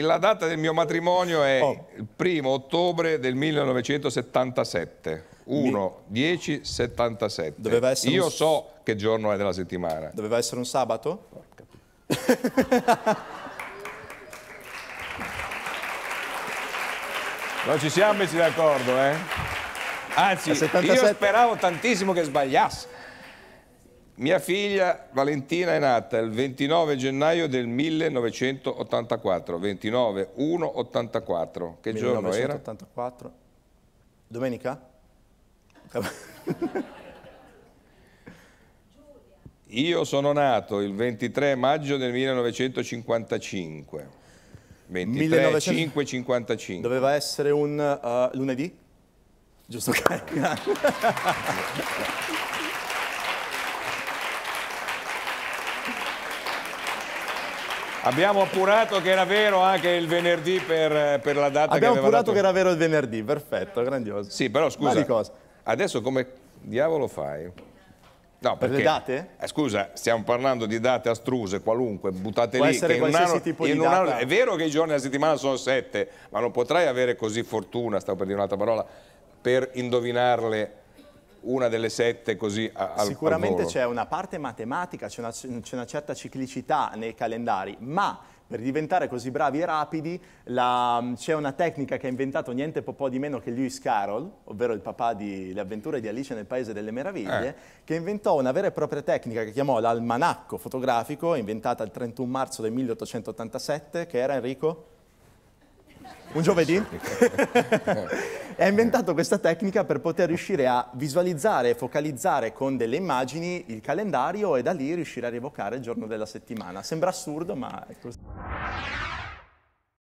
la data del mio matrimonio è oh. il primo ottobre del 1977. 1, 10, 77. Doveva essere Io un... so che giorno è della settimana. Doveva essere un sabato? non ci siamo messi d'accordo, eh? Anzi, io speravo tantissimo che sbagliasse. Mia figlia Valentina è nata il 29 gennaio del 1984, 29 1 84. Che 1984. giorno era? 1984. Domenica? Io sono nato il 23 maggio del 1955. 23 1900... 5, Doveva essere un uh, lunedì? Giusto che... Abbiamo appurato che era vero anche il venerdì per, per la data Abbiamo che appurato dato... che era vero il venerdì, perfetto, grandioso. Sì, però scusa, adesso come diavolo fai? No, perché, per le date? Eh, scusa, stiamo parlando di date astruse, qualunque, buttate Può lì. Essere che in qualsiasi anno, tipo in di anno, è vero che i giorni a settimana sono sette, ma non potrai avere così fortuna, stavo per dire un'altra parola, per indovinarle una delle sette così al Sicuramente al c'è una parte matematica, c'è una, una certa ciclicità nei calendari, ma per diventare così bravi e rapidi c'è una tecnica che ha inventato niente po' di meno che Lewis Carroll, ovvero il papà di Le avventure di Alice nel Paese delle Meraviglie, eh. che inventò una vera e propria tecnica che chiamò l'almanacco fotografico, inventata il 31 marzo del 1887, che era Enrico? Un giovedì? ha inventato questa tecnica per poter riuscire a visualizzare e focalizzare con delle immagini il calendario e da lì riuscire a rievocare il giorno della settimana. Sembra assurdo, ma è così.